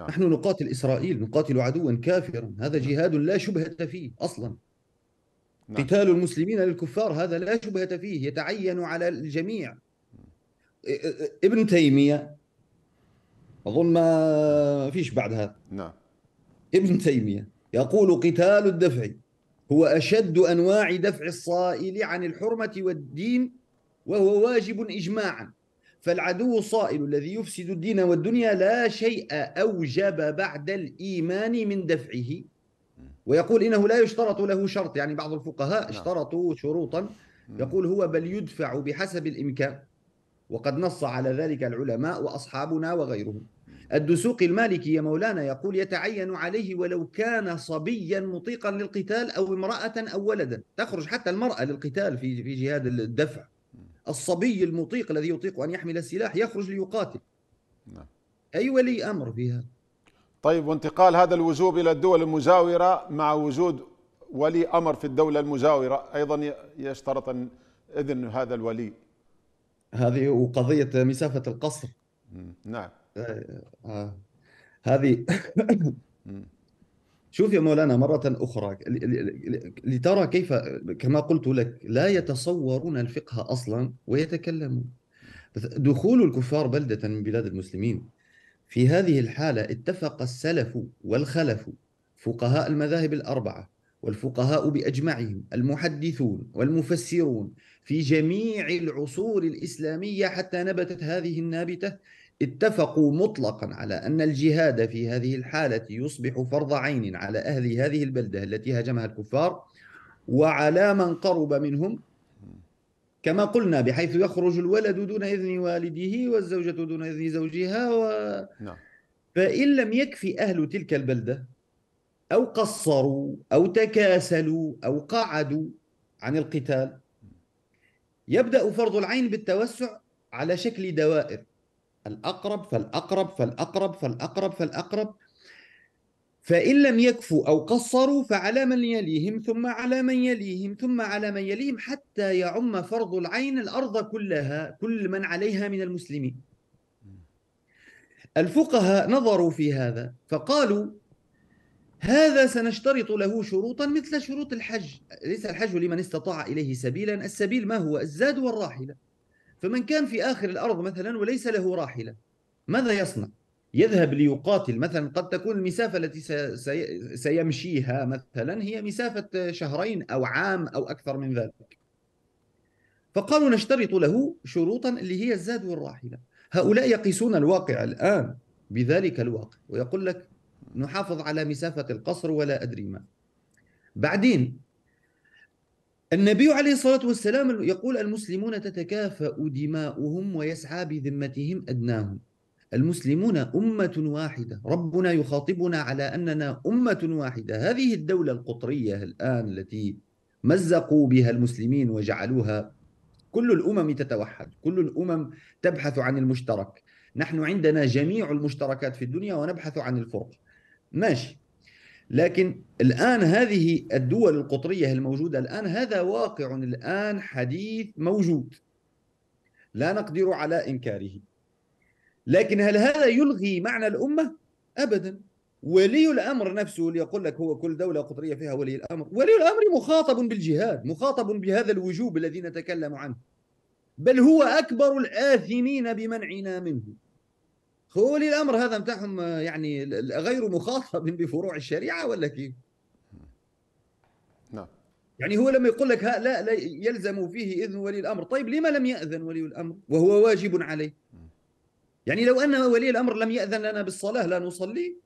نعم. نحن نقاتل إسرائيل نقاتل عدوا كافرا هذا نعم. جهاد لا شبهة فيه أصلا نعم. قتال المسلمين للكفار هذا لا شبهة فيه يتعين على الجميع ابن تيمية أظن ما فيش بعد هذا نعم ابن تيمية يقول قتال الدفع هو أشد أنواع دفع الصائل عن الحرمة والدين وهو واجب إجماعا فالعدو صائل الذي يفسد الدين والدنيا لا شيء أوجب بعد الإيمان من دفعه ويقول إنه لا يشترط له شرط يعني بعض الفقهاء نعم. اشترطوا شروطا يقول هو بل يدفع بحسب الإمكان وقد نص على ذلك العلماء وأصحابنا وغيرهم الدسوق المالكي يا مولانا يقول يتعين عليه ولو كان صبيا مطيقا للقتال أو امرأة أو ولدا تخرج حتى المرأة للقتال في في جهاد الدفع الصبي المطيق الذي يطيق أن يحمل السلاح يخرج ليقاتل نعم. أي ولي أمر فيها طيب وانتقال هذا الوجوب إلى الدول المجاورة مع وجود ولي أمر في الدولة المجاورة أيضا يشترط أن إذن هذا الولي هذه قضية مسافة القصر نعم آه. آه. هذه شوف يا مولانا مرة أخرى لترى كيف كما قلت لك لا يتصورون الفقه أصلا ويتكلمون دخول الكفار بلدة من بلاد المسلمين في هذه الحالة اتفق السلف والخلف فقهاء المذاهب الأربعة والفقهاء بأجمعهم المحدثون والمفسرون في جميع العصور الإسلامية حتى نبتت هذه النابتة اتفقوا مطلقا على أن الجهاد في هذه الحالة يصبح فرض عين على أهل هذه البلدة التي هاجمها الكفار وعلى من قرب منهم كما قلنا بحيث يخرج الولد دون إذن والده والزوجة دون إذن زوجها و... نعم. فإن لم يكفي أهل تلك البلدة أو قصروا أو تكاسلوا أو قعدوا عن القتال يبدأ فرض العين بالتوسع على شكل دوائر الأقرب فالأقرب فالأقرب فالأقرب فالأقرب فإن لم يكفوا أو قصروا فعلى من يليهم ثم على من يليهم ثم على من يليهم حتى يعم فرض العين الأرض كلها كل من عليها من المسلمين الفقهاء نظروا في هذا فقالوا هذا سنشترط له شروطا مثل شروط الحج ليس الحج لمن استطاع إليه سبيلا السبيل ما هو الزاد والراحلة فمن كان في آخر الأرض مثلا وليس له راحلة ماذا يصنع؟ يذهب ليقاتل مثلا قد تكون المسافة التي سيمشيها مثلا هي مسافة شهرين أو عام أو أكثر من ذلك فقالوا نشترط له شروطا اللي هي الزاد والراحلة هؤلاء يقيسون الواقع الآن بذلك الواقع ويقول لك نحافظ على مسافة القصر ولا أدري ما بعدين النبي عليه الصلاة والسلام يقول المسلمون تتكافأ دماؤهم ويسعى بذمتهم أدناهم المسلمون أمة واحدة ربنا يخاطبنا على أننا أمة واحدة هذه الدولة القطرية الآن التي مزقوا بها المسلمين وجعلوها كل الأمم تتوحد كل الأمم تبحث عن المشترك نحن عندنا جميع المشتركات في الدنيا ونبحث عن الفرق ماشي لكن الآن هذه الدول القطرية الموجودة الآن هذا واقع الآن حديث موجود لا نقدر على إنكاره لكن هل هذا يلغي معنى الأمة؟ أبدا ولي الأمر نفسه اللي يقول لك هو كل دولة قطرية فيها ولي الأمر ولي الأمر مخاطب بالجهاد مخاطب بهذا الوجوب الذي نتكلم عنه بل هو أكبر الآثمين بمنعنا منه هو ولي الامر هذا نتاعهم آه، يعني غير مخاطب بفروع الشريعه ولا كيف؟ نعم يعني هو لما يقول لك لا, لا يلزم فيه اذن ولي الامر، طيب لما لم ياذن ولي الامر وهو واجب عليه؟ يعني لو ان ولي الامر لم ياذن لنا بالصلاه لا نصلي؟